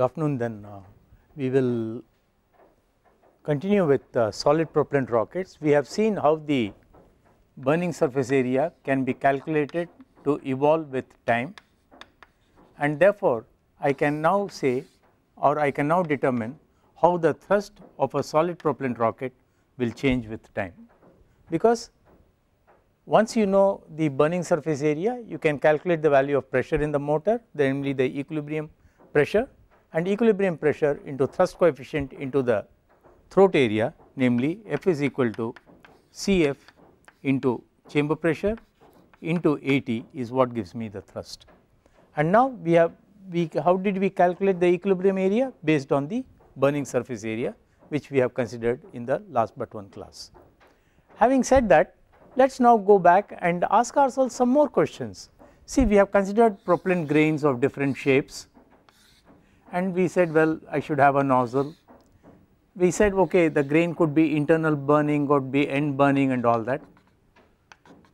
good afternoon then uh, we will continue with uh, solid propellant rockets. We have seen how the burning surface area can be calculated to evolve with time and therefore I can now say or I can now determine how the thrust of a solid propellant rocket will change with time because once you know the burning surface area you can calculate the value of pressure in the motor namely the equilibrium pressure and equilibrium pressure into thrust coefficient into the throat area namely F is equal to Cf into chamber pressure into At is what gives me the thrust. And now we have we how did we calculate the equilibrium area based on the burning surface area which we have considered in the last but one class. Having said that let us now go back and ask ourselves some more questions. See we have considered propellant grains of different shapes and we said well I should have a nozzle. We said okay the grain could be internal burning could be end burning and all that.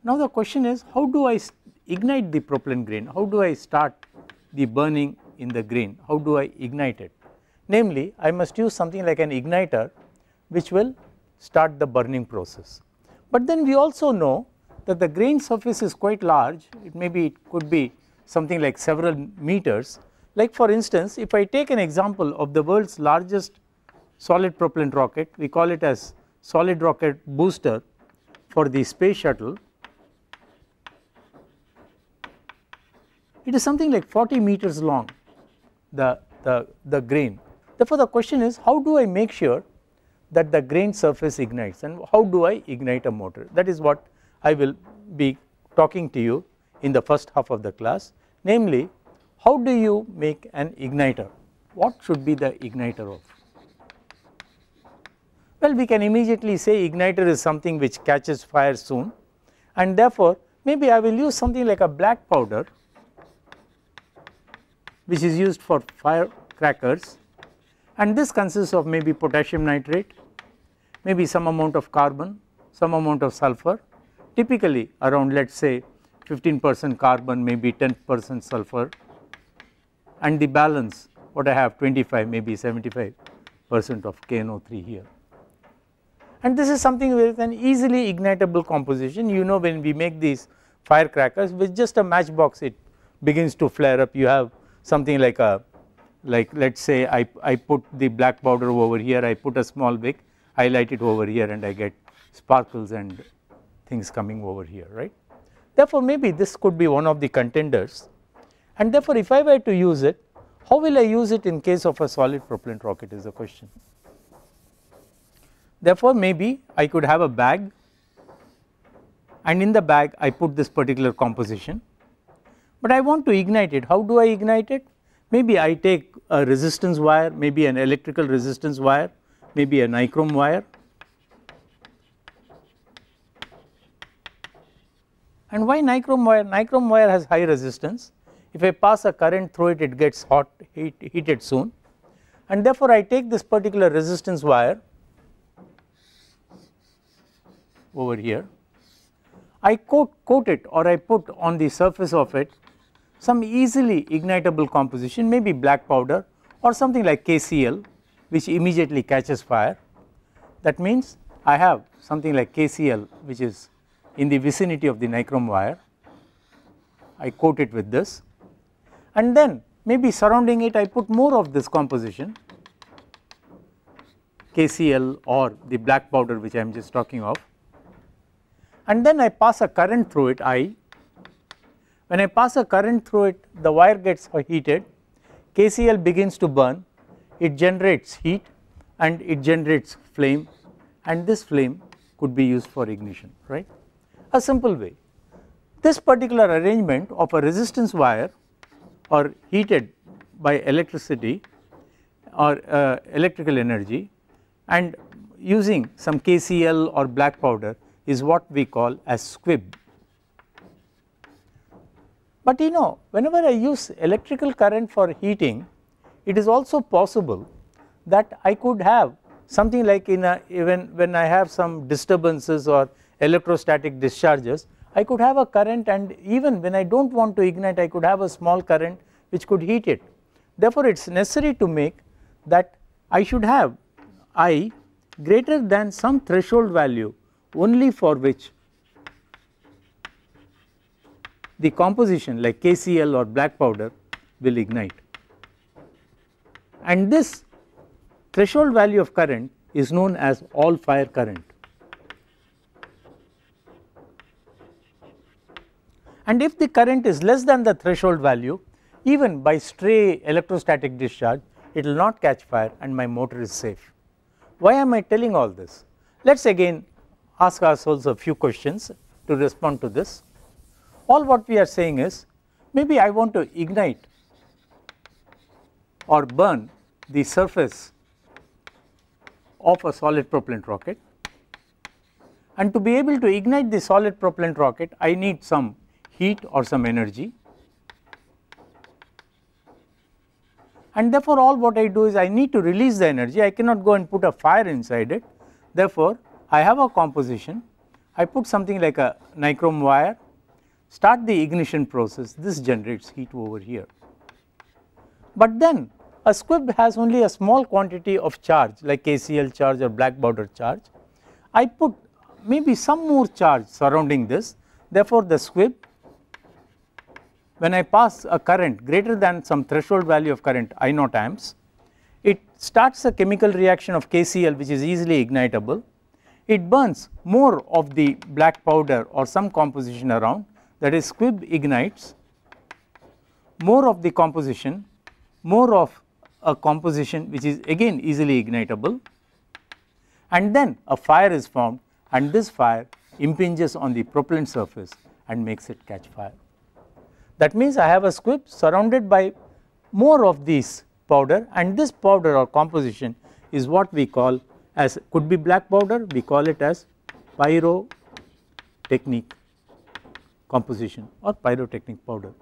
Now the question is how do I ignite the propellant grain, how do I start the burning in the grain, how do I ignite it? Namely I must use something like an igniter which will start the burning process. But then we also know that the grain surface is quite large, it may be it could be something like several meters like for instance, if I take an example of the world's largest solid propellant rocket, we call it as solid rocket booster for the space shuttle. It is something like 40 meters long, the, the, the grain. Therefore, the question is how do I make sure that the grain surface ignites and how do I ignite a motor? That is what I will be talking to you in the first half of the class, namely how do you make an igniter? What should be the igniter of? Well, we can immediately say igniter is something which catches fire soon and therefore maybe I will use something like a black powder which is used for firecrackers and this consists of maybe potassium nitrate, maybe some amount of carbon, some amount of sulfur, typically around let us say 15 percent carbon maybe 10 percent sulfur and the balance what I have 25 maybe 75 percent of KNO3 here. And this is something with an easily ignitable composition you know when we make these firecrackers with just a matchbox it begins to flare up you have something like a like let us say I, I put the black powder over here I put a small wick I light it over here and I get sparkles and things coming over here right. Therefore maybe this could be one of the contenders and therefore if I were to use it how will I use it in case of a solid propellant rocket is the question. Therefore maybe I could have a bag and in the bag I put this particular composition but I want to ignite it how do I ignite it maybe I take a resistance wire maybe an electrical resistance wire maybe a nichrome wire and why nichrome wire nichrome wire has high resistance if I pass a current through it, it gets hot, heat, heated soon and therefore I take this particular resistance wire over here, I coat, coat it or I put on the surface of it some easily ignitable composition maybe black powder or something like KCl which immediately catches fire. That means I have something like KCl which is in the vicinity of the nichrome wire, I coat it with this and then maybe surrounding it I put more of this composition KCl or the black powder which I am just talking of and then I pass a current through it I. When I pass a current through it the wire gets heated KCl begins to burn it generates heat and it generates flame and this flame could be used for ignition right a simple way. This particular arrangement of a resistance wire or heated by electricity or uh, electrical energy and using some KCl or black powder is what we call as squib. But you know whenever I use electrical current for heating it is also possible that I could have something like in a even when I have some disturbances or electrostatic discharges I could have a current and even when I do not want to ignite I could have a small current which could heat it. Therefore it is necessary to make that I should have I greater than some threshold value only for which the composition like KCl or black powder will ignite. And this threshold value of current is known as all fire current. And if the current is less than the threshold value, even by stray electrostatic discharge, it will not catch fire and my motor is safe. Why am I telling all this? Let us again ask ourselves a few questions to respond to this. All what we are saying is maybe I want to ignite or burn the surface of a solid propellant rocket and to be able to ignite the solid propellant rocket I need some heat or some energy and therefore all what I do is I need to release the energy I cannot go and put a fire inside it therefore I have a composition I put something like a nichrome wire start the ignition process this generates heat over here but then a squib has only a small quantity of charge like KCl charge or black powder charge I put maybe some more charge surrounding this therefore the squib when I pass a current greater than some threshold value of current I naught amps, it starts a chemical reaction of KCl which is easily ignitable. It burns more of the black powder or some composition around that is squib ignites more of the composition, more of a composition which is again easily ignitable and then a fire is formed and this fire impinges on the propellant surface and makes it catch fire. That means I have a squib surrounded by more of this powder and this powder or composition is what we call as could be black powder we call it as pyrotechnic composition or pyrotechnic powder.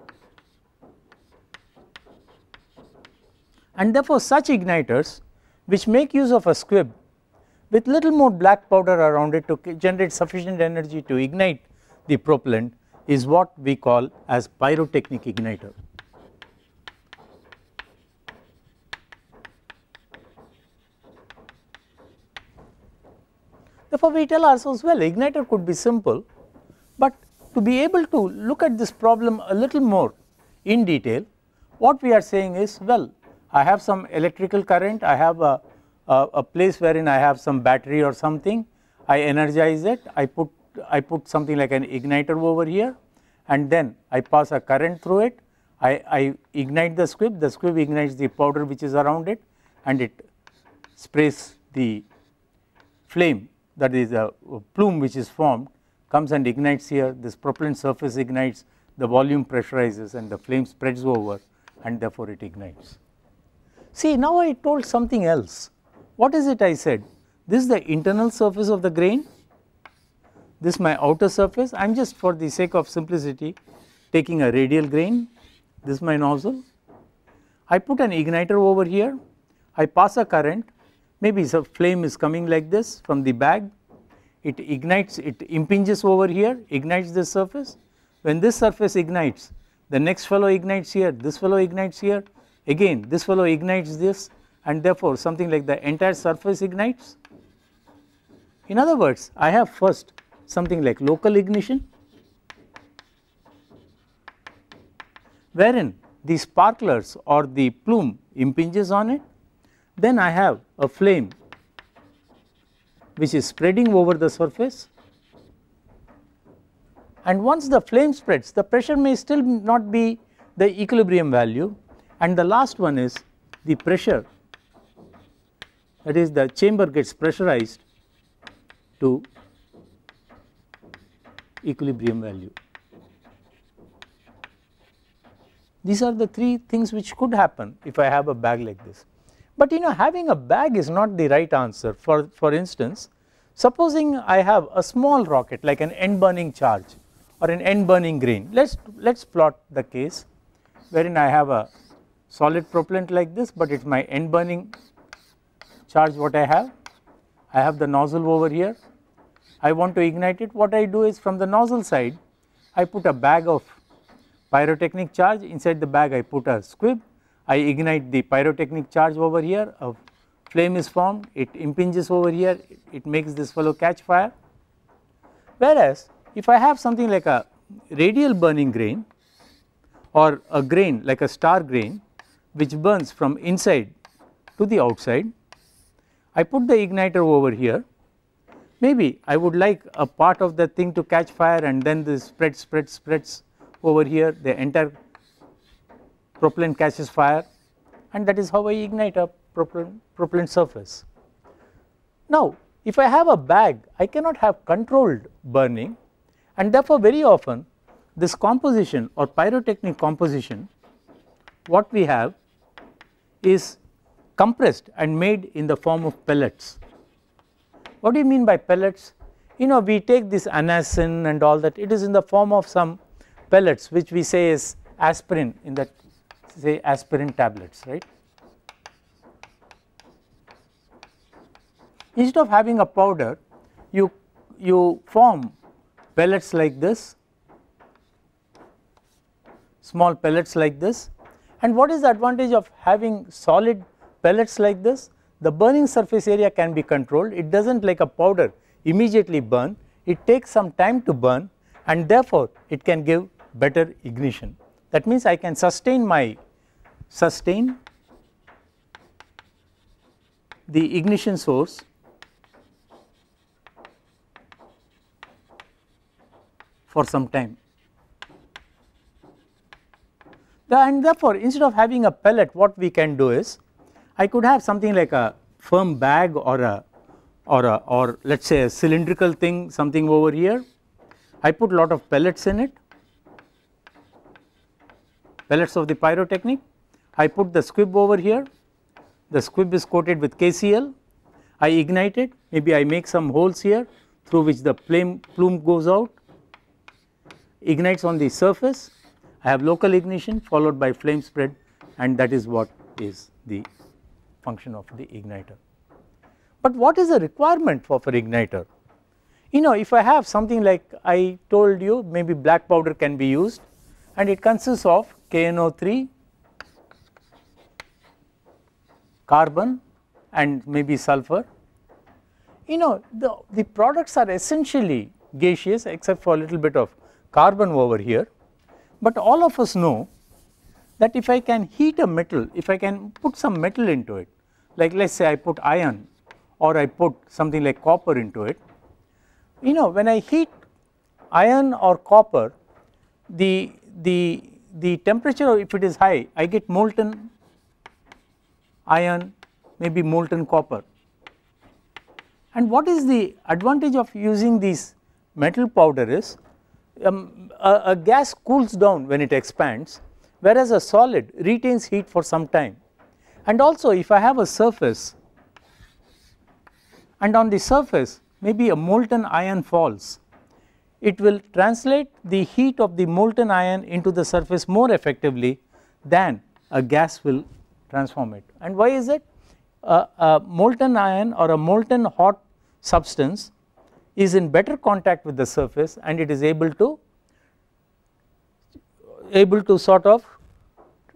And therefore such igniters which make use of a squib with little more black powder around it to generate sufficient energy to ignite the propellant is what we call as pyrotechnic igniter. Therefore, we tell ourselves well igniter could be simple, but to be able to look at this problem a little more in detail what we are saying is well I have some electrical current I have a, a, a place wherein I have some battery or something I energize it I put I put something like an igniter over here and then I pass a current through it, I, I ignite the squib, the squib ignites the powder which is around it and it sprays the flame that is a plume which is formed comes and ignites here, this propellant surface ignites, the volume pressurizes and the flame spreads over and therefore it ignites. See now I told something else, what is it I said? This is the internal surface of the grain this my outer surface. I am just for the sake of simplicity taking a radial grain, this is my nozzle. I put an igniter over here, I pass a current, maybe some flame is coming like this from the bag, it ignites, it impinges over here, ignites this surface. When this surface ignites, the next fellow ignites here, this fellow ignites here, again this fellow ignites this and therefore something like the entire surface ignites. In other words, I have first something like local ignition wherein the sparklers or the plume impinges on it. Then I have a flame which is spreading over the surface and once the flame spreads the pressure may still not be the equilibrium value and the last one is the pressure that is the chamber gets pressurized to equilibrium value. These are the three things which could happen if I have a bag like this. But you know having a bag is not the right answer for, for instance supposing I have a small rocket like an end burning charge or an end burning grain let us let us plot the case wherein I have a solid propellant like this but it is my end burning charge what I have I have the nozzle over here I want to ignite it what I do is from the nozzle side I put a bag of pyrotechnic charge inside the bag I put a squib I ignite the pyrotechnic charge over here a flame is formed it impinges over here it, makes this fellow catch fire whereas if I have something like a radial burning grain or a grain like a star grain which burns from inside to the outside I put the igniter over here Maybe I would like a part of the thing to catch fire and then the spread, spread, spreads over here, the entire propellant catches fire and that is how I ignite a propellant, propellant surface. Now if I have a bag, I cannot have controlled burning and therefore very often this composition or pyrotechnic composition what we have is compressed and made in the form of pellets. What do you mean by pellets? You know we take this anacin and all that it is in the form of some pellets which we say is aspirin in that say aspirin tablets right. Instead of having a powder you you form pellets like this small pellets like this and what is the advantage of having solid pellets like this the burning surface area can be controlled. It does not like a powder immediately burn, it takes some time to burn and therefore it can give better ignition. That means I can sustain my sustain the ignition source for some time. The, and therefore, instead of having a pellet what we can do is I could have something like a firm bag or a or a or let us say a cylindrical thing something over here. I put lot of pellets in it, pellets of the pyrotechnic. I put the squib over here, the squib is coated with KCl, I ignite it, maybe I make some holes here through which the flame plume goes out, ignites on the surface, I have local ignition followed by flame spread and that is what is the function of the igniter. But what is the requirement of an igniter? You know if I have something like I told you maybe black powder can be used and it consists of KNO3, carbon and maybe sulfur. You know the, the products are essentially gaseous except for a little bit of carbon over here. But all of us know that if I can heat a metal, if I can put some metal into it, like let us say I put iron or I put something like copper into it, you know when I heat iron or copper the, the, the temperature if it is high I get molten iron maybe molten copper. And what is the advantage of using these metal powder is um, a, a gas cools down when it expands whereas a solid retains heat for some time and also if I have a surface and on the surface maybe a molten iron falls it will translate the heat of the molten iron into the surface more effectively than a gas will transform it. And why is it? Uh, a molten iron or a molten hot substance is in better contact with the surface and it is able to able to sort of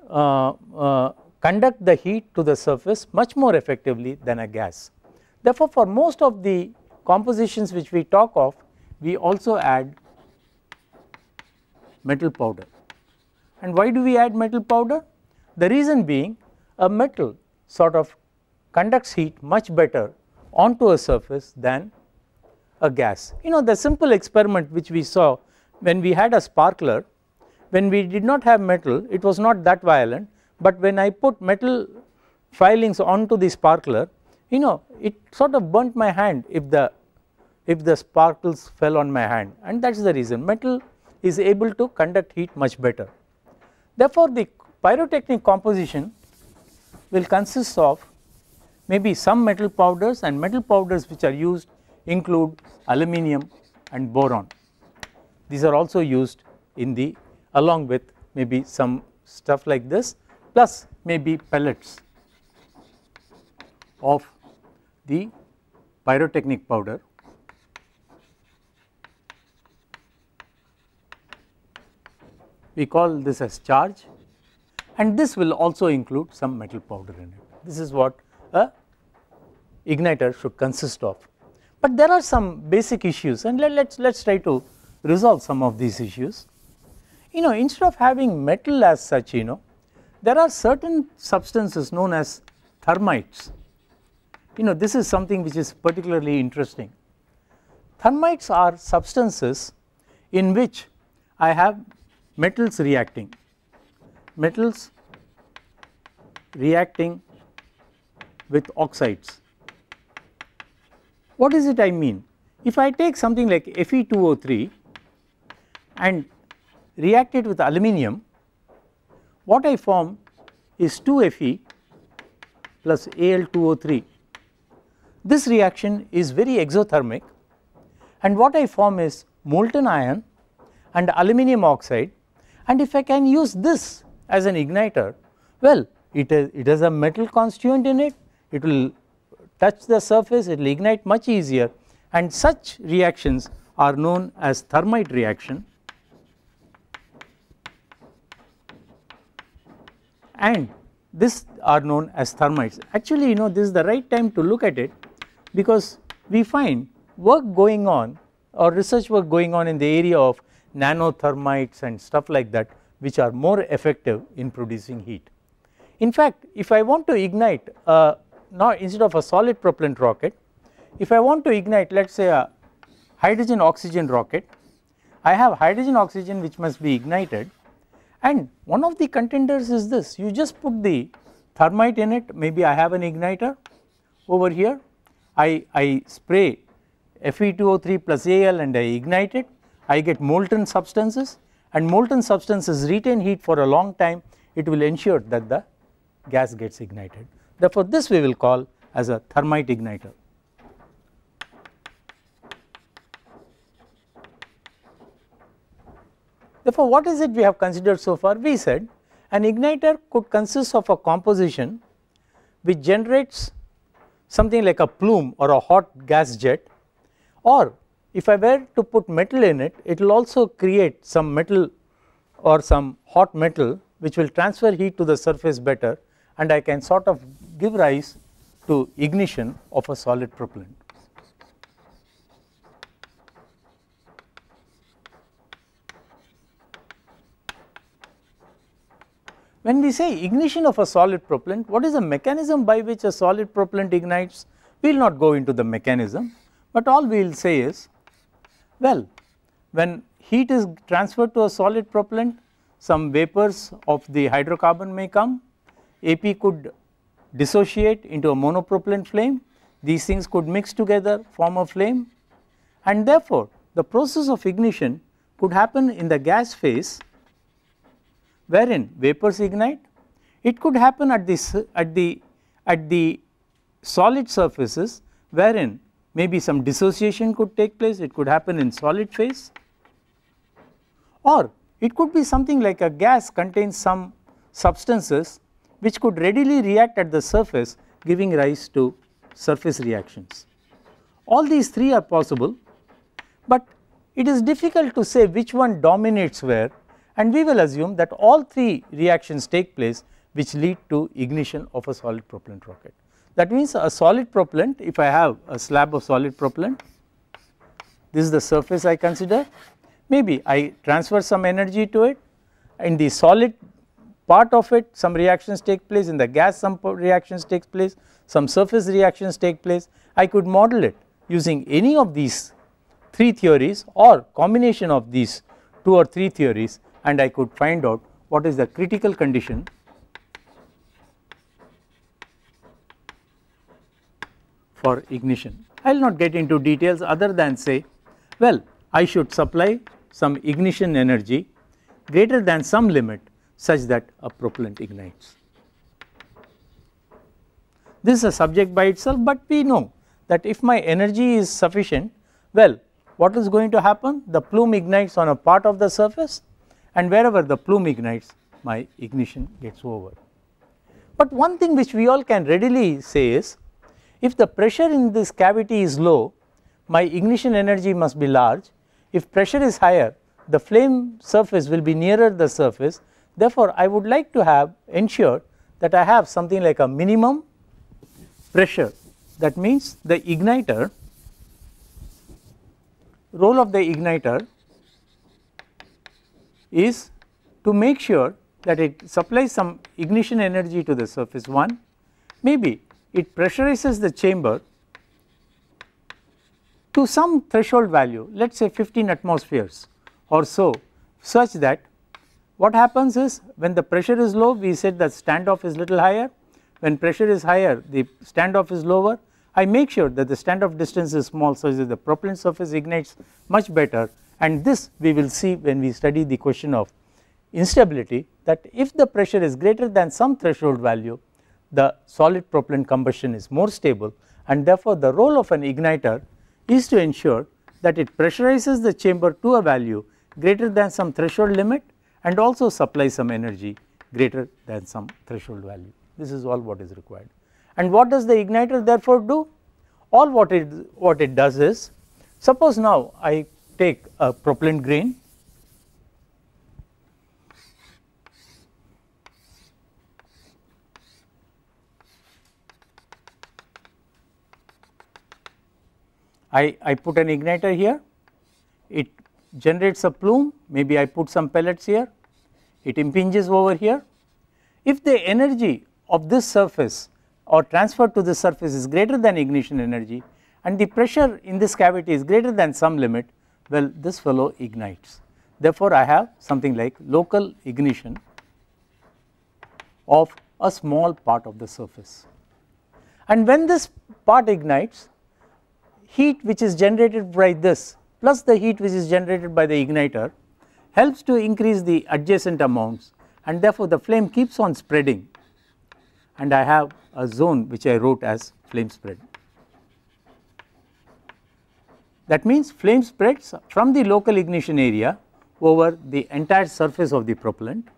uh, uh, conduct the heat to the surface much more effectively than a gas. Therefore, for most of the compositions which we talk of, we also add metal powder. And why do we add metal powder? The reason being a metal sort of conducts heat much better onto a surface than a gas. You know the simple experiment which we saw when we had a sparkler, when we did not have metal it was not that violent but when I put metal filings onto the sparkler you know it sort of burnt my hand if the if the sparkles fell on my hand and that is the reason metal is able to conduct heat much better. Therefore, the pyrotechnic composition will consist of maybe some metal powders and metal powders which are used include aluminium and boron. These are also used in the along with maybe some stuff like this plus maybe pellets of the pyrotechnic powder we call this as charge and this will also include some metal powder in it. This is what a igniter should consist of. But there are some basic issues and let us let's, let's try to resolve some of these issues. You know instead of having metal as such you know there are certain substances known as thermites. You know this is something which is particularly interesting. Thermites are substances in which I have metals reacting, metals reacting with oxides. What is it I mean? If I take something like Fe2O3 and react it with aluminium, what I form is 2Fe plus Al2O3. This reaction is very exothermic and what I form is molten iron and aluminium oxide and if I can use this as an igniter, well it, is, it has a metal constituent in it, it will touch the surface, it will ignite much easier and such reactions are known as thermite reaction and this are known as thermites. Actually you know this is the right time to look at it because we find work going on or research work going on in the area of nanothermites and stuff like that which are more effective in producing heat. In fact if I want to ignite a, now instead of a solid propellant rocket if I want to ignite let us say a hydrogen oxygen rocket I have hydrogen oxygen which must be ignited and one of the contenders is this, you just put the thermite in it, maybe I have an igniter over here, I, I spray Fe2O3 plus Al and I ignite it, I get molten substances and molten substances retain heat for a long time, it will ensure that the gas gets ignited. Therefore, this we will call as a thermite igniter. Therefore, what is it we have considered so far? We said an igniter could consist of a composition which generates something like a plume or a hot gas jet or if I were to put metal in it, it will also create some metal or some hot metal which will transfer heat to the surface better and I can sort of give rise to ignition of a solid propellant. When we say ignition of a solid propellant, what is the mechanism by which a solid propellant ignites? We will not go into the mechanism, but all we will say is, well, when heat is transferred to a solid propellant, some vapors of the hydrocarbon may come, AP could dissociate into a monopropellant flame, these things could mix together, form a flame, and therefore the process of ignition could happen in the gas phase wherein vapors ignite. It could happen at this at the at the solid surfaces wherein maybe some dissociation could take place, it could happen in solid phase or it could be something like a gas contains some substances which could readily react at the surface giving rise to surface reactions. All these three are possible but it is difficult to say which one dominates where and we will assume that all three reactions take place which lead to ignition of a solid propellant rocket. That means a solid propellant if I have a slab of solid propellant this is the surface I consider maybe I transfer some energy to it in the solid part of it some reactions take place in the gas some reactions take place some surface reactions take place I could model it using any of these three theories or combination of these two or three theories and I could find out what is the critical condition for ignition. I will not get into details other than say well I should supply some ignition energy greater than some limit such that a propellant ignites. This is a subject by itself but we know that if my energy is sufficient well what is going to happen the plume ignites on a part of the surface and wherever the plume ignites my ignition gets over. But one thing which we all can readily say is if the pressure in this cavity is low my ignition energy must be large if pressure is higher the flame surface will be nearer the surface therefore I would like to have ensured that I have something like a minimum pressure that means the igniter role of the igniter is to make sure that it supplies some ignition energy to the surface 1 maybe it pressurizes the chamber to some threshold value let us say 15 atmospheres or so such that what happens is when the pressure is low we said that standoff is little higher when pressure is higher the standoff is lower I make sure that the standoff distance is small such that the propellant surface ignites much better and this we will see when we study the question of instability that if the pressure is greater than some threshold value the solid propellant combustion is more stable and therefore the role of an igniter is to ensure that it pressurizes the chamber to a value greater than some threshold limit and also supplies some energy greater than some threshold value this is all what is required and what does the igniter therefore do all what it what it does is suppose now I take a propellant grain I, I put an igniter here, it generates a plume, maybe I put some pellets here, it impinges over here. If the energy of this surface or transferred to this surface is greater than ignition energy and the pressure in this cavity is greater than some limit, well this fellow ignites. Therefore, I have something like local ignition of a small part of the surface. And when this part ignites, heat which is generated by this plus the heat which is generated by the igniter helps to increase the adjacent amounts and therefore the flame keeps on spreading and I have a zone which I wrote as flame spread. That means flame spreads from the local ignition area over the entire surface of the propellant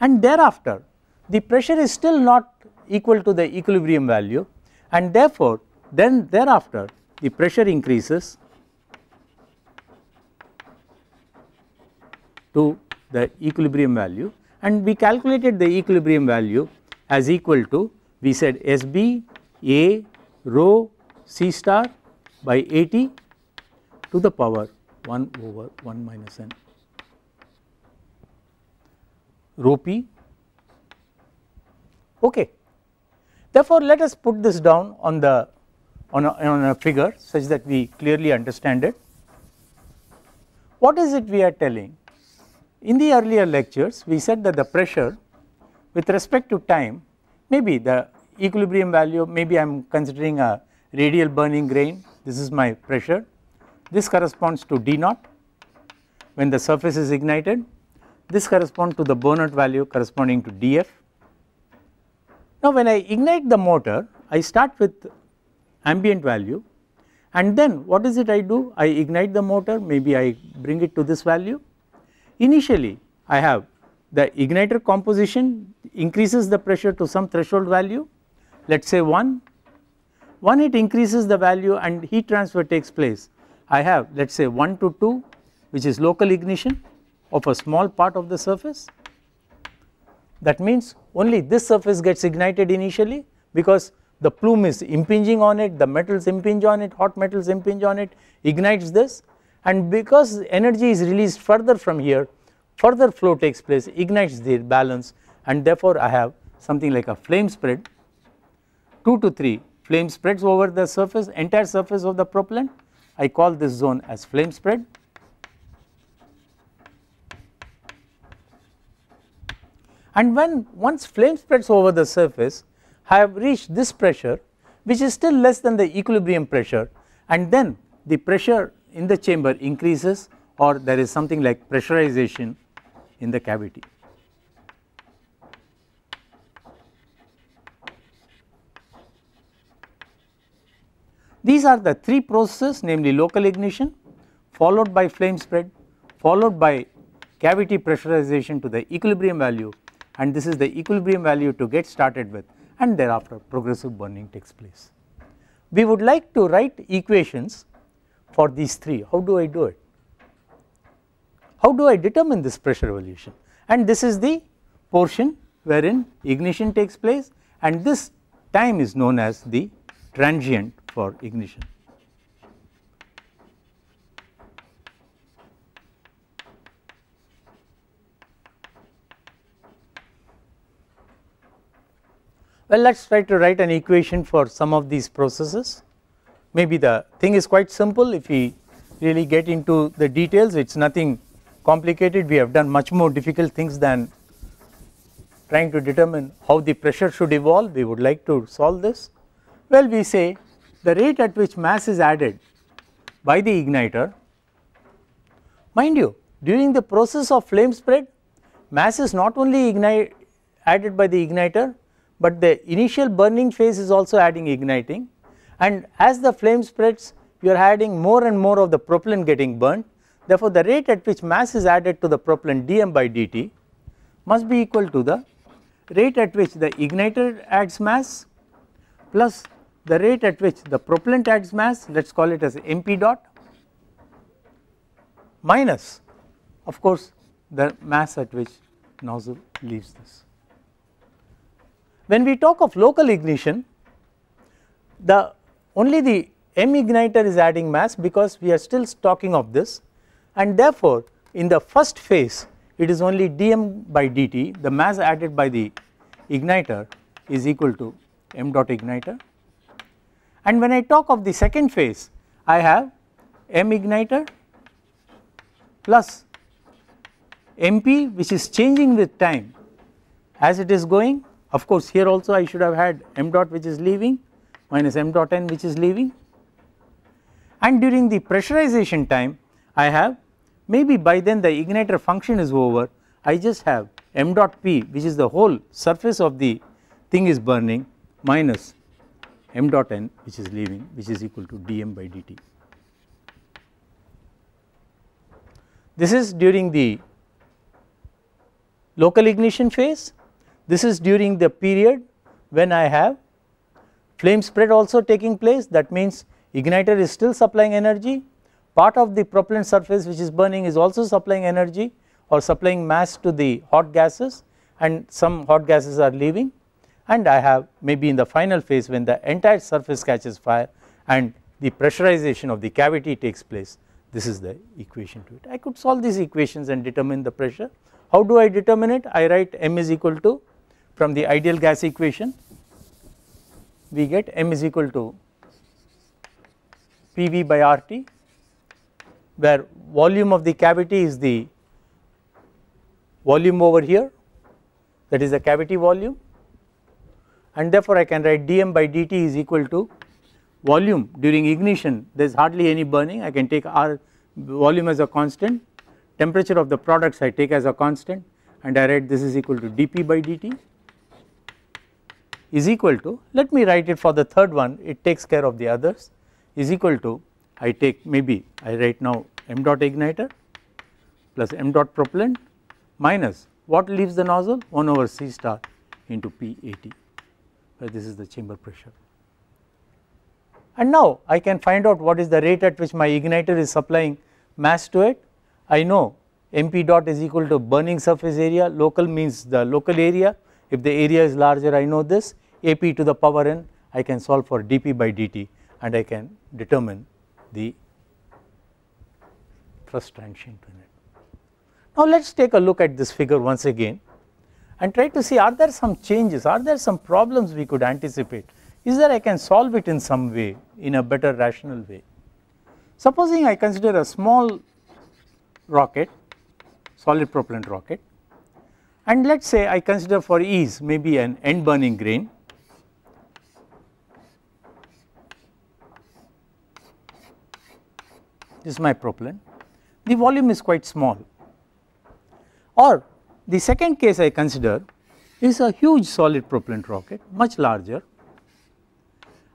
and thereafter the pressure is still not equal to the equilibrium value and therefore then thereafter the pressure increases to the equilibrium value and we calculated the equilibrium value as equal to we said S B A rho C star by 80 to the power 1 over 1 minus n. Rho p okay. Therefore, let us put this down on the on a, on a figure such that we clearly understand it. What is it we are telling? In the earlier lectures we said that the pressure with respect to time maybe the equilibrium value maybe I am considering a radial burning grain this is my pressure this corresponds to D naught when the surface is ignited. This corresponds to the burnout value corresponding to DF. Now when I ignite the motor, I start with ambient value and then what is it I do? I ignite the motor, maybe I bring it to this value. Initially I have the igniter composition increases the pressure to some threshold value, let us say 1. 1 it increases the value and heat transfer takes place I have let us say 1 to 2 which is local ignition of a small part of the surface. That means only this surface gets ignited initially because the plume is impinging on it, the metals impinge on it, hot metals impinge on it, ignites this and because energy is released further from here, further flow takes place, ignites the balance and therefore I have something like a flame spread 2 to 3 flame spreads over the surface entire surface of the propellant I call this zone as flame spread. And when once flame spreads over the surface, I have reached this pressure which is still less than the equilibrium pressure and then the pressure in the chamber increases or there is something like pressurization in the cavity. These are the three processes namely local ignition followed by flame spread followed by cavity pressurization to the equilibrium value and this is the equilibrium value to get started with and thereafter progressive burning takes place. We would like to write equations for these three how do I do it? How do I determine this pressure evolution and this is the portion wherein ignition takes place and this time is known as the transient for ignition. Well, let us try to write an equation for some of these processes. Maybe the thing is quite simple if we really get into the details it is nothing complicated we have done much more difficult things than trying to determine how the pressure should evolve we would like to solve this. Well we say the rate at which mass is added by the igniter. Mind you during the process of flame spread mass is not only added by the igniter but the initial burning phase is also adding igniting and as the flame spreads you are adding more and more of the propellant getting burnt therefore the rate at which mass is added to the propellant dm by dt must be equal to the rate at which the igniter adds mass plus the rate at which the propellant adds mass let us call it as mp dot minus of course the mass at which nozzle leaves this. When we talk of local ignition the only the m igniter is adding mass because we are still talking of this and therefore in the first phase it is only dm by dt the mass added by the igniter is equal to m dot igniter and when I talk of the second phase, I have M igniter plus MP which is changing with time as it is going. Of course, here also I should have had m dot which is leaving minus m dot n which is leaving and during the pressurization time I have maybe by then the igniter function is over I just have m dot p which is the whole surface of the thing is burning minus m dot n which is leaving which is equal to dm by dt. This is during the local ignition phase, this is during the period when I have flame spread also taking place that means igniter is still supplying energy, part of the propellant surface which is burning is also supplying energy or supplying mass to the hot gases and some hot gases are leaving and I have maybe in the final phase when the entire surface catches fire and the pressurization of the cavity takes place this is the equation to it. I could solve these equations and determine the pressure. How do I determine it? I write m is equal to from the ideal gas equation we get m is equal to PV by RT where volume of the cavity is the volume over here that is the cavity volume and therefore I can write dm by dt is equal to volume during ignition there is hardly any burning I can take R volume as a constant temperature of the products I take as a constant and I write this is equal to dp by dt is equal to let me write it for the third one it takes care of the others is equal to I take maybe I write now m dot igniter plus m dot propellant minus what leaves the nozzle 1 over c star into P where this is the chamber pressure. And now I can find out what is the rate at which my igniter is supplying mass to it. I know MP dot is equal to burning surface area, local means the local area. If the area is larger, I know this. AP to the power n, I can solve for dP by dt and I can determine the thrust transient in it. Now let us take a look at this figure once again and try to see are there some changes, are there some problems we could anticipate, is there I can solve it in some way in a better rational way. Supposing I consider a small rocket, solid propellant rocket and let us say I consider for ease maybe an end burning grain this is my propellant the volume is quite small or the second case I consider is a huge solid propellant rocket much larger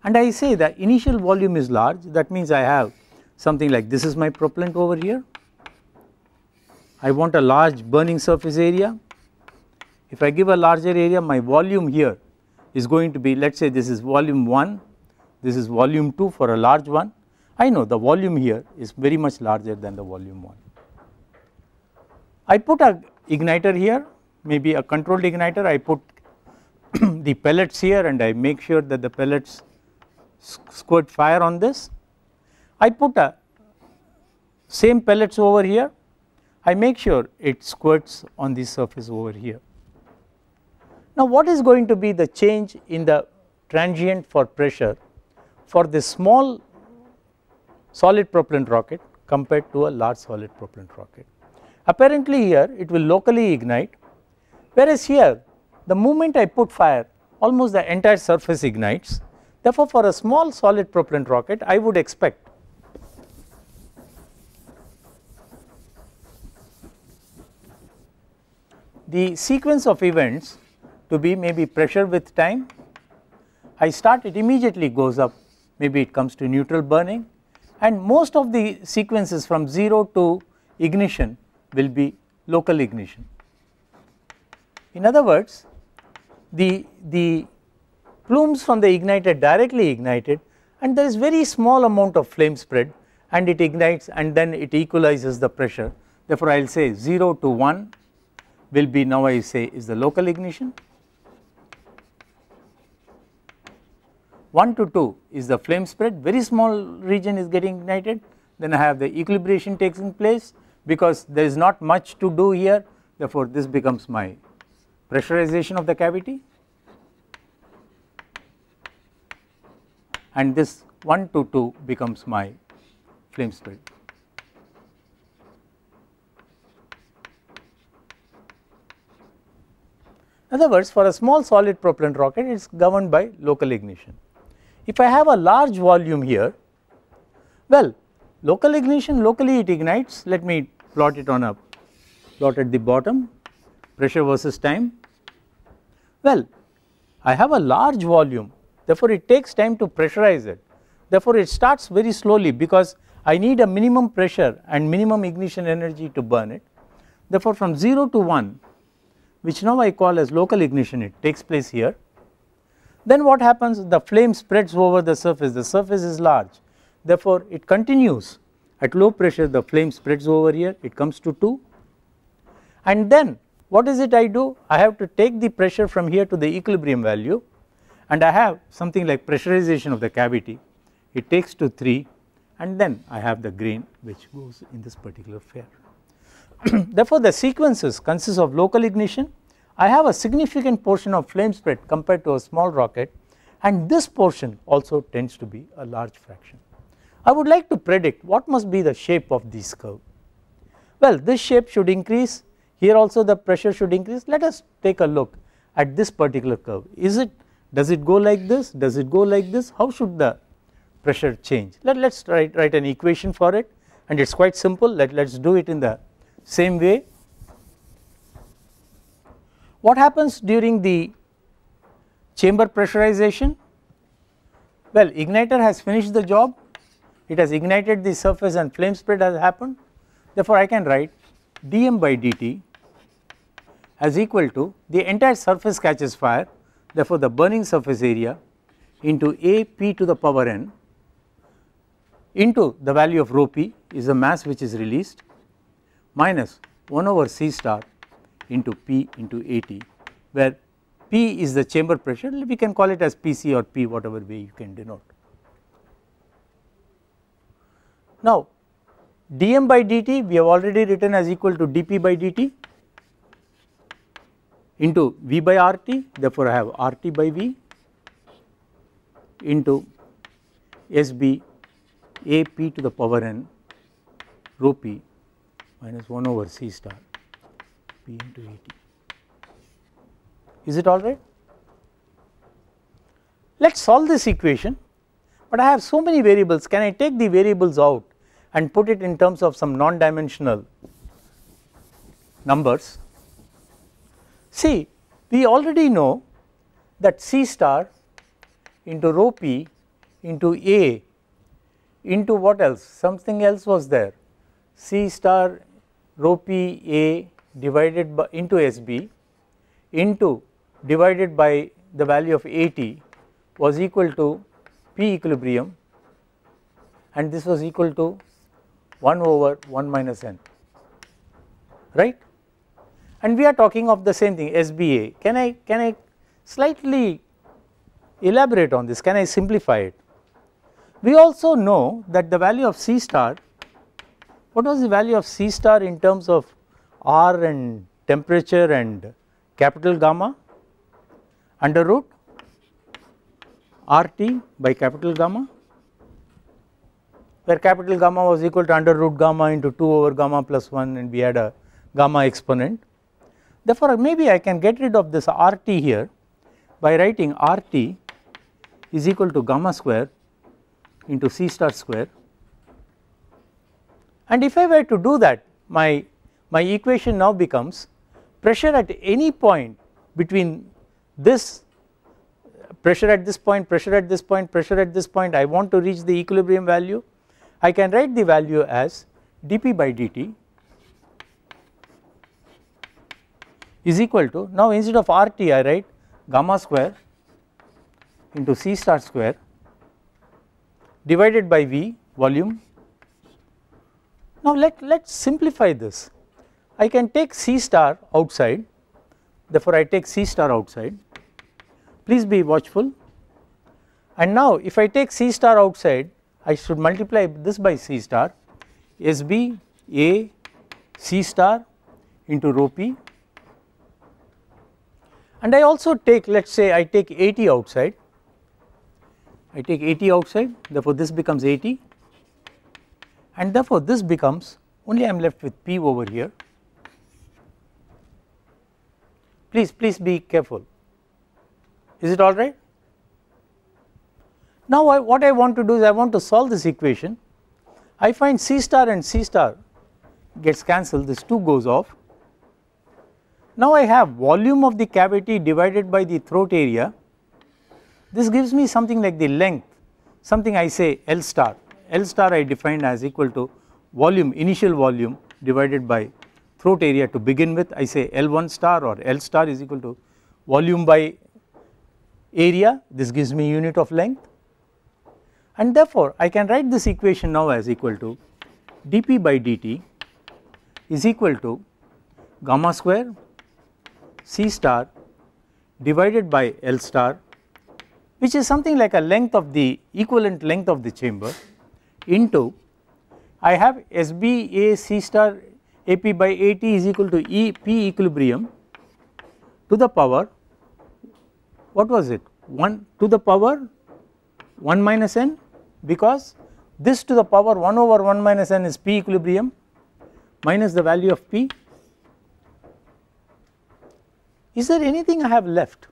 and I say the initial volume is large that means I have something like this is my propellant over here. I want a large burning surface area. If I give a larger area my volume here is going to be let us say this is volume 1, this is volume 2 for a large one. I know the volume here is very much larger than the volume 1. I put a igniter here may be a controlled igniter I put the pellets here and I make sure that the pellets squirt fire on this. I put a same pellets over here I make sure it squirts on the surface over here. Now what is going to be the change in the transient for pressure for this small solid propellant rocket compared to a large solid propellant rocket. Apparently here it will locally ignite whereas here the moment I put fire almost the entire surface ignites. Therefore, for a small solid propellant rocket I would expect the sequence of events to be maybe pressure with time. I start it immediately goes up maybe it comes to neutral burning and most of the sequences from 0 to ignition will be local ignition. In other words, the, the plumes from the igniter directly ignited and there is very small amount of flame spread and it ignites and then it equalizes the pressure. Therefore, I will say 0 to 1 will be now I say is the local ignition, 1 to 2 is the flame spread very small region is getting ignited then I have the equilibration taking place because there is not much to do here therefore this becomes my pressurization of the cavity and this 1 to 2 becomes my flame spread. In other words for a small solid propellant rocket it is governed by local ignition. If I have a large volume here well local ignition locally it ignites let me plot it on a plot at the bottom pressure versus time. Well, I have a large volume therefore it takes time to pressurize it therefore it starts very slowly because I need a minimum pressure and minimum ignition energy to burn it therefore from 0 to 1 which now I call as local ignition it takes place here then what happens the flame spreads over the surface the surface is large therefore it continues at low pressure the flame spreads over here it comes to 2 and then what is it I do? I have to take the pressure from here to the equilibrium value and I have something like pressurization of the cavity it takes to 3 and then I have the grain which goes in this particular phase. Therefore the sequences consist of local ignition I have a significant portion of flame spread compared to a small rocket and this portion also tends to be a large fraction. I would like to predict what must be the shape of this curve. Well this shape should increase here also the pressure should increase let us take a look at this particular curve is it does it go like this does it go like this how should the pressure change let us write, write an equation for it and it is quite simple let us do it in the same way. What happens during the chamber pressurization? Well igniter has finished the job it has ignited the surface and flame spread has happened. Therefore, I can write dm by dt as equal to the entire surface catches fire therefore the burning surface area into a p to the power n into the value of rho p is the mass which is released minus 1 over c star into p into at where p is the chamber pressure we can call it as pc or p whatever way you can denote. Now dm by dt we have already written as equal to dp by dt into v by rt therefore I have rt by v into sb a p to the power n rho p minus 1 over c star p into at. Is it all right? Let us solve this equation but I have so many variables can I take the variables out and put it in terms of some non-dimensional numbers, see we already know that C star into rho p into A into what else something else was there C star rho p A divided by into SB into divided by the value of AT was equal to P equilibrium and this was equal to 1 over 1 minus n right and we are talking of the same thing SBA can I can I slightly elaborate on this can I simplify it we also know that the value of C star what was the value of C star in terms of R and temperature and capital gamma under root RT by capital gamma where capital gamma was equal to under root gamma into 2 over gamma plus 1 and we had a gamma exponent. Therefore, maybe I can get rid of this RT here by writing RT is equal to gamma square into C star square and if I were to do that my, my equation now becomes pressure at any point between this pressure at this point, pressure at this point, pressure at this point I want to reach the equilibrium value I can write the value as dp by dt is equal to now instead of RT I write gamma square into C star square divided by V volume. Now let let us simplify this. I can take C star outside therefore I take C star outside please be watchful and now if I take C star outside I should multiply this by C star SB A C star into rho P and I also take let us say I take 80 outside, I take 80 outside therefore this becomes 80 and therefore this becomes only I am left with P over here. Please, please be careful. Is it alright? Now I, what I want to do is I want to solve this equation. I find C star and C star gets cancelled this 2 goes off. Now I have volume of the cavity divided by the throat area. This gives me something like the length something I say L star. L star I define as equal to volume initial volume divided by throat area to begin with I say L1 star or L star is equal to volume by area this gives me unit of length and therefore I can write this equation now as equal to dp by dt is equal to gamma square c star divided by L star which is something like a length of the equivalent length of the chamber into I have SBA C star AP by AT is equal to E P equilibrium to the power what was it 1 to the power 1 minus n because this to the power 1 over 1 minus n is p equilibrium minus the value of p. Is there anything I have left?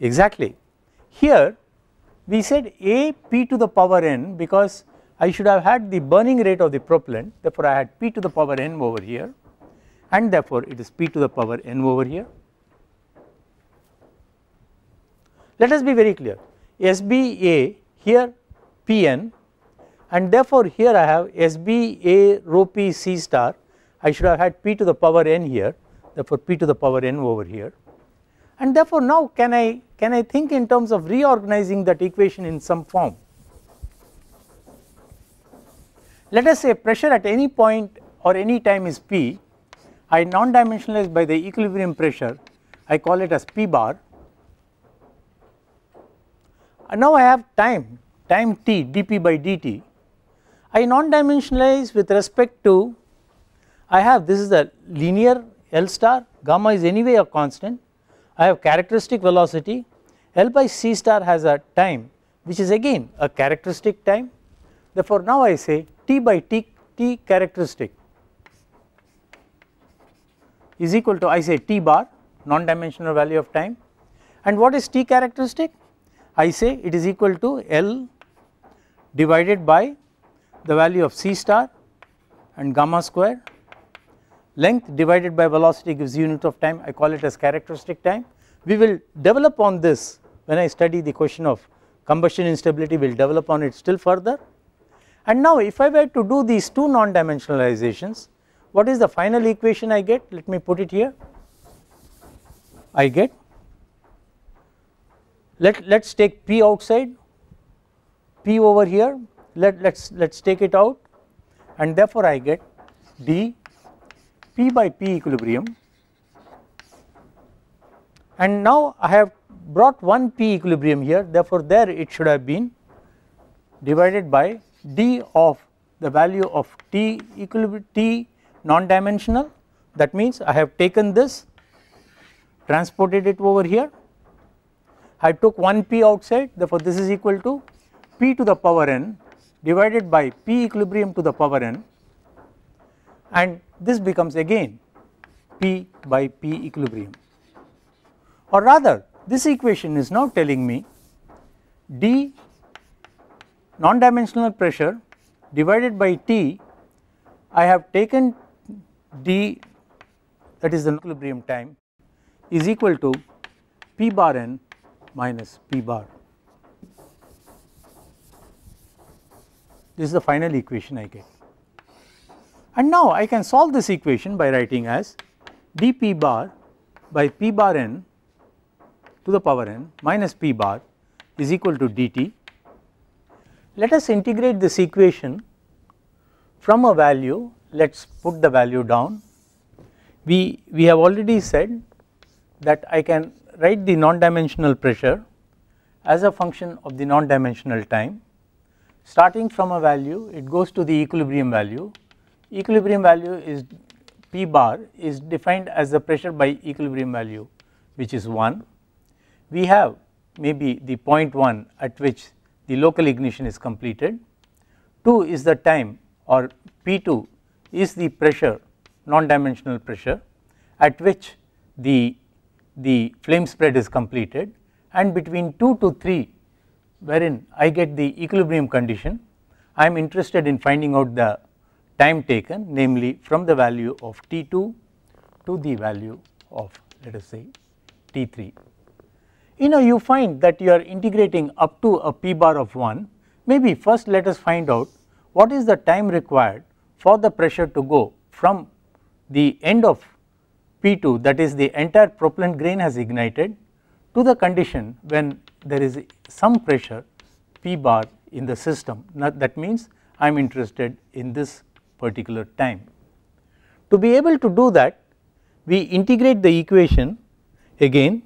Exactly. Here we said a p to the power n because I should have had the burning rate of the propellant therefore I had p to the power n over here and therefore it is p to the power n over here. Let us be very clear SBA here Pn and therefore here I have SBA rho p c star I should have had p to the power n here therefore p to the power n over here and therefore now can I can I think in terms of reorganizing that equation in some form let us say pressure at any point or any time is p I non dimensionalize by the equilibrium pressure I call it as p bar and uh, now I have time, time t dp by dt. I non-dimensionalize with respect to I have this is the linear L star gamma is anyway a constant. I have characteristic velocity L by C star has a time which is again a characteristic time. Therefore, now I say T by T T characteristic is equal to I say T bar non dimensional value of time and what is T characteristic? I say it is equal to L divided by the value of C star and gamma square length divided by velocity gives unit of time I call it as characteristic time. We will develop on this when I study the question of combustion instability we will develop on it still further. And now if I were to do these two non-dimensionalizations what is the final equation I get let me put it here I get let let us take p outside p over here let let's let's take it out and therefore I get d p by p equilibrium and now I have brought one p equilibrium here therefore there it should have been divided by d of the value of t equilibrium t non dimensional that means I have taken this transported it over here I took 1p outside therefore this is equal to p to the power n divided by p equilibrium to the power n and this becomes again p by p equilibrium or rather this equation is now telling me d non-dimensional pressure divided by T, I have taken D that is the equilibrium time is equal to P bar n minus p bar. This is the final equation I get. And now I can solve this equation by writing as dp bar by p bar n to the power n minus p bar is equal to dt. Let us integrate this equation from a value, let us put the value down. We, we have already said that I can write the non-dimensional pressure as a function of the non-dimensional time. Starting from a value it goes to the equilibrium value. Equilibrium value is P bar is defined as the pressure by equilibrium value which is 1. We have maybe the point 1 at which the local ignition is completed. 2 is the time or P2 is the pressure non-dimensional pressure at which the the flame spread is completed and between 2 to 3 wherein I get the equilibrium condition I am interested in finding out the time taken namely from the value of T2 to the value of let us say T3. You know you find that you are integrating up to a P bar of 1 maybe first let us find out what is the time required for the pressure to go from the end of P2 that is the entire propellant grain has ignited to the condition when there is some pressure P bar in the system Now that means I am interested in this particular time. To be able to do that we integrate the equation again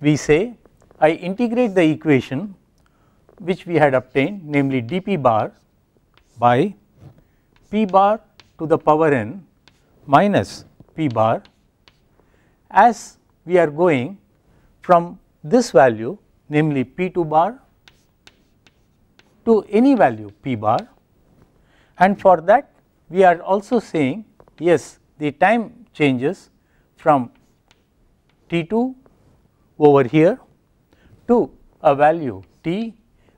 we say I integrate the equation which we had obtained namely dp bar by p bar to the power n minus p bar as we are going from this value namely P 2 bar to any value P bar and for that we are also saying yes the time changes from T 2 over here to a value T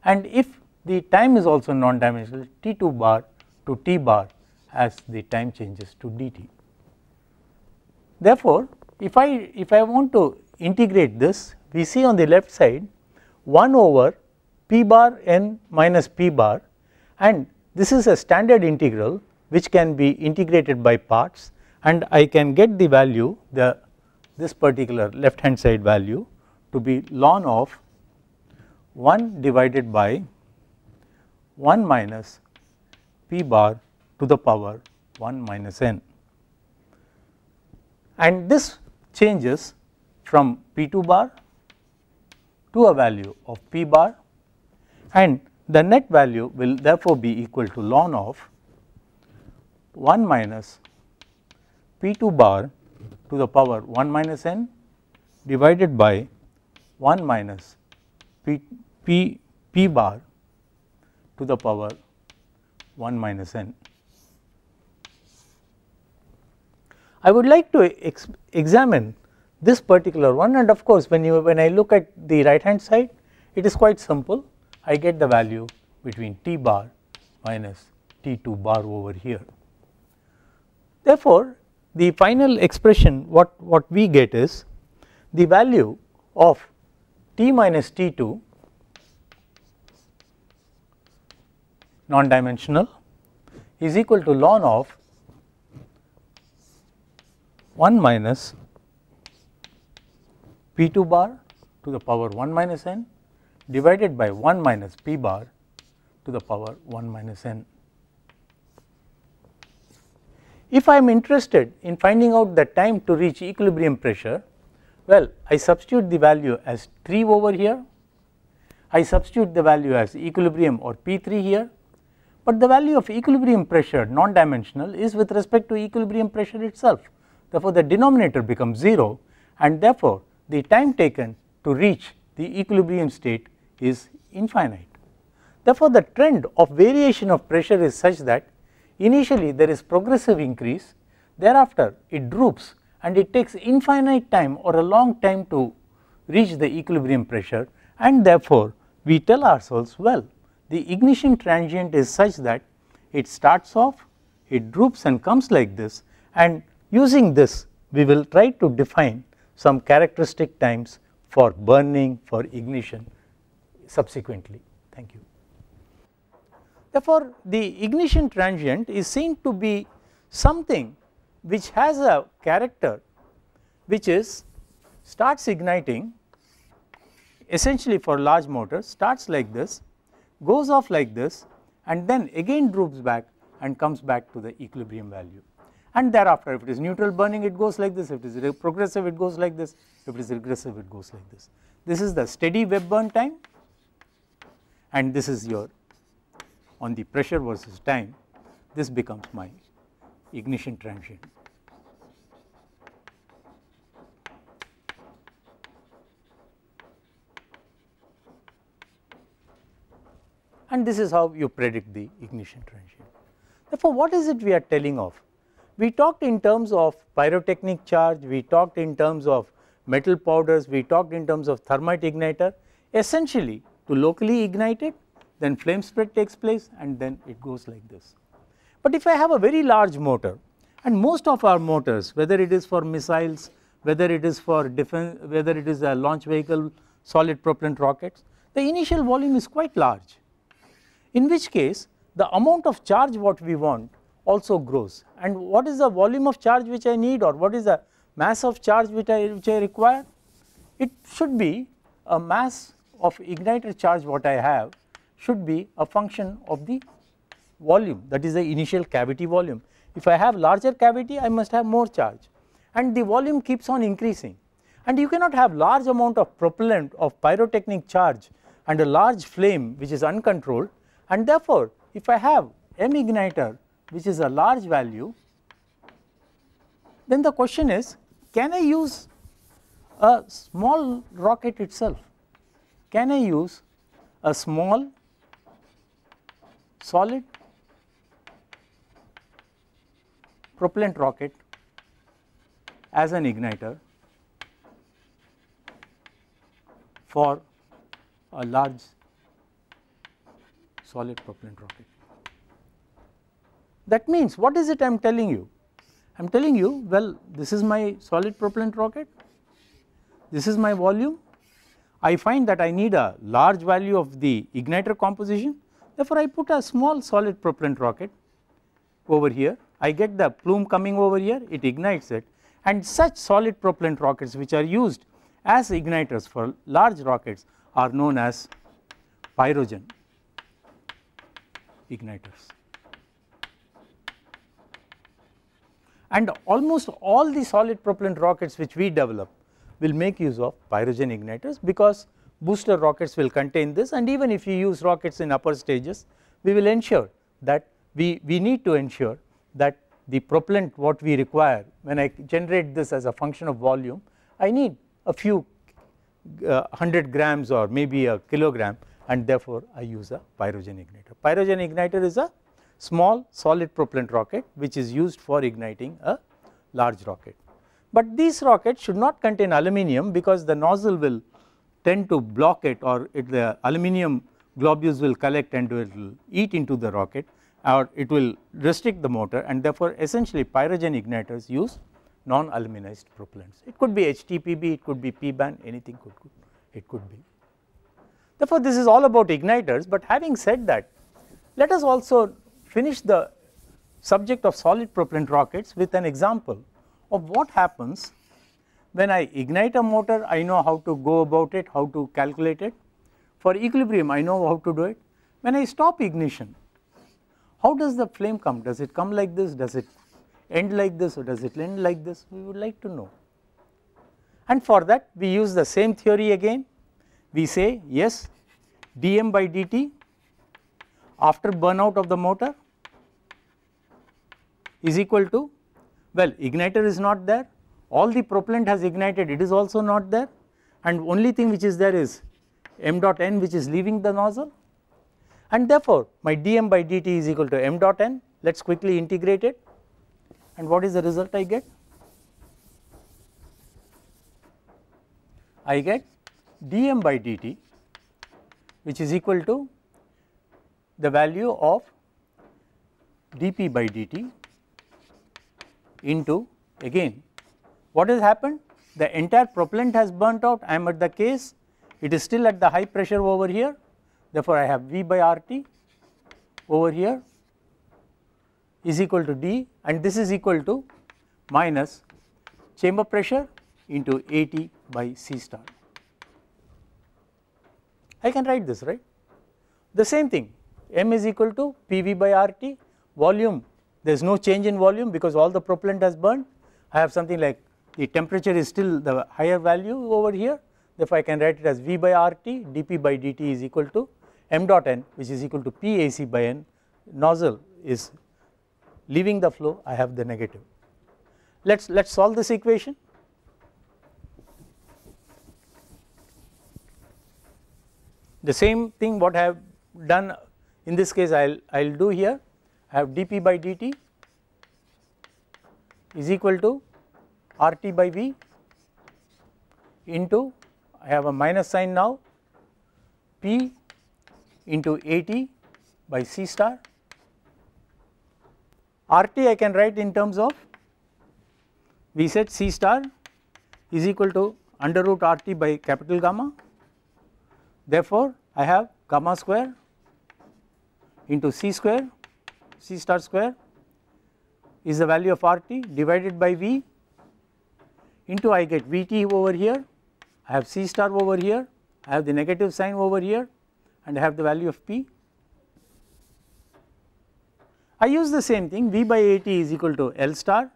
and if the time is also non dimensional T 2 bar to T bar as the time changes to dt. Therefore, if I if I want to integrate this we see on the left side 1 over p bar n minus p bar and this is a standard integral which can be integrated by parts and I can get the value the this particular left hand side value to be ln of 1 divided by 1 minus p bar to the power 1 minus n and this changes from P2 bar to a value of P bar and the net value will therefore be equal to ln of 1 minus P2 bar to the power 1 minus n divided by 1 minus P, P, P bar to the power 1 minus n. I would like to ex examine this particular one and of course when you when I look at the right hand side it is quite simple I get the value between t bar minus t 2 bar over here. Therefore the final expression what, what we get is the value of t minus t 2 non dimensional is equal to ln of 1 minus P2 bar to the power 1 minus n divided by 1 minus P bar to the power 1 minus n. If I am interested in finding out the time to reach equilibrium pressure, well I substitute the value as 3 over here, I substitute the value as equilibrium or P3 here, but the value of equilibrium pressure non dimensional is with respect to equilibrium pressure itself. Therefore, the denominator becomes 0 and therefore, the time taken to reach the equilibrium state is infinite. Therefore, the trend of variation of pressure is such that initially there is progressive increase, thereafter it droops and it takes infinite time or a long time to reach the equilibrium pressure and therefore, we tell ourselves well the ignition transient is such that it starts off, it droops and comes like this and Using this, we will try to define some characteristic times for burning, for ignition subsequently. Thank you. Therefore, the ignition transient is seen to be something which has a character which is starts igniting essentially for large motors starts like this, goes off like this and then again droops back and comes back to the equilibrium value and thereafter if it is neutral burning it goes like this, if it is progressive it goes like this, if it is regressive it goes like this. This is the steady web burn time and this is your on the pressure versus time this becomes my ignition transient. And this is how you predict the ignition transient. Therefore, what is it we are telling of? We talked in terms of pyrotechnic charge, we talked in terms of metal powders, we talked in terms of thermite igniter. Essentially to locally ignite it, then flame spread takes place and then it goes like this. But if I have a very large motor and most of our motors whether it is for missiles, whether it is for defense, whether it is a launch vehicle, solid propellant rockets, the initial volume is quite large. In which case the amount of charge what we want also grows and what is the volume of charge which I need or what is the mass of charge which I, which I require? It should be a mass of igniter charge what I have should be a function of the volume that is the initial cavity volume. If I have larger cavity I must have more charge and the volume keeps on increasing and you cannot have large amount of propellant of pyrotechnic charge and a large flame which is uncontrolled and therefore if I have m igniter which is a large value, then the question is can I use a small rocket itself? Can I use a small solid propellant rocket as an igniter for a large solid propellant rocket. That means what is it I am telling you? I am telling you well this is my solid propellant rocket, this is my volume. I find that I need a large value of the igniter composition therefore I put a small solid propellant rocket over here. I get the plume coming over here it ignites it and such solid propellant rockets which are used as igniters for large rockets are known as pyrogen igniters. and almost all the solid propellant rockets which we develop will make use of pyrogen igniters because booster rockets will contain this and even if you use rockets in upper stages we will ensure that we, we need to ensure that the propellant what we require when I generate this as a function of volume I need a few uh, 100 grams or maybe a kilogram and therefore I use a pyrogen igniter. Pyrogen igniter is a small solid propellant rocket which is used for igniting a large rocket. But these rockets should not contain aluminium because the nozzle will tend to block it or it the aluminium globules will collect and it will eat into the rocket or it will restrict the motor and therefore essentially pyrogen igniters use non-aluminized propellants. It could be HTPB, it could be P-band, anything could, could, it could be. Therefore, this is all about igniters, but having said that, let us also finish the subject of solid propellant rockets with an example of what happens when I ignite a motor I know how to go about it, how to calculate it. For equilibrium I know how to do it. When I stop ignition, how does the flame come? Does it come like this? Does it end like this or does it end like this? We would like to know. And for that we use the same theory again. We say yes dm by dt after burnout of the motor is equal to well igniter is not there all the propellant has ignited it is also not there and only thing which is there is m dot n which is leaving the nozzle and therefore my dm by dt is equal to m dot n let us quickly integrate it and what is the result I get? I get dm by dt which is equal to the value of dp by dt into again what has happened the entire propellant has burnt out I am at the case it is still at the high pressure over here therefore I have V by RT over here is equal to D and this is equal to minus chamber pressure into AT by C star. I can write this right the same thing m is equal to PV by RT volume there is no change in volume because all the propellant has burned I have something like the temperature is still the higher value over here therefore I can write it as V by RT dP by dt is equal to m dot n which is equal to PAC by n nozzle is leaving the flow I have the negative. Let us let us solve this equation. The same thing what I have done in this case I will I will do here I have dp by dt is equal to RT by V into I have a minus sign now P into AT by C star. RT I can write in terms of we said C star is equal to under root RT by capital gamma. Therefore, I have gamma square into c square c star square is the value of RT divided by V into I get VT over here, I have C star over here, I have the negative sign over here and I have the value of P. I use the same thing V by AT is equal to L star,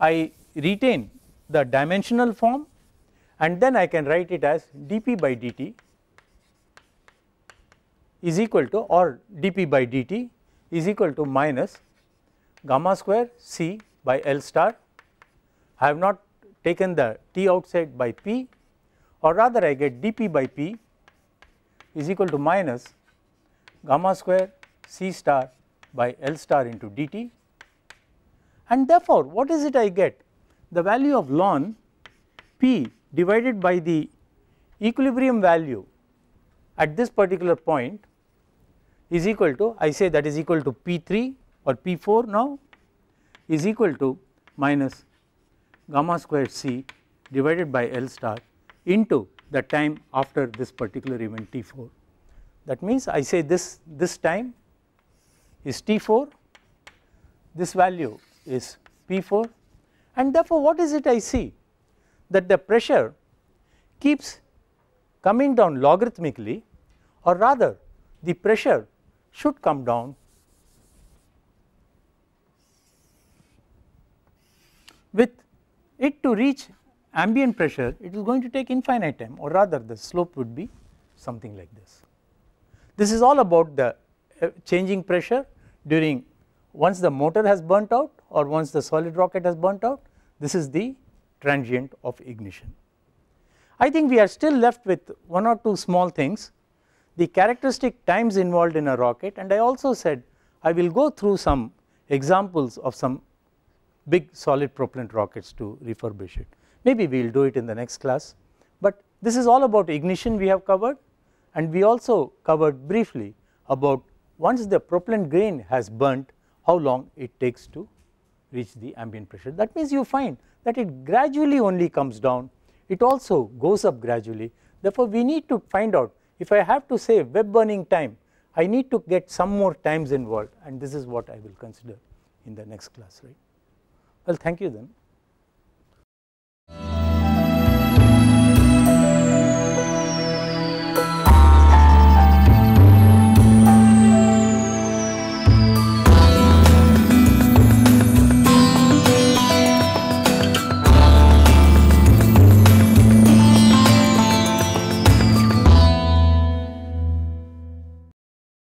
I retain the dimensional form and then I can write it as dP by dt is equal to or dP by dt is equal to minus gamma square C by L star. I have not taken the T outside by P or rather I get dP by P is equal to minus gamma square C star by L star into dt and therefore what is it I get? The value of ln P divided by the equilibrium value at this particular point is equal to I say that is equal to P3 or P4 now is equal to minus gamma squared C divided by L star into the time after this particular event T4. That means I say this this time is T4, this value is P4 and therefore what is it I see? That the pressure keeps coming down logarithmically or rather the pressure should come down with it to reach ambient pressure it is going to take infinite time or rather the slope would be something like this. This is all about the uh, changing pressure during once the motor has burnt out or once the solid rocket has burnt out this is the transient of ignition. I think we are still left with one or two small things the characteristic times involved in a rocket and I also said I will go through some examples of some big solid propellant rockets to refurbish it. Maybe we will do it in the next class, but this is all about ignition we have covered and we also covered briefly about once the propellant grain has burnt how long it takes to reach the ambient pressure. That means you find that it gradually only comes down, it also goes up gradually. Therefore, we need to find out if I have to say web burning time, I need to get some more times involved and this is what I will consider in the next class, right. Well, thank you then.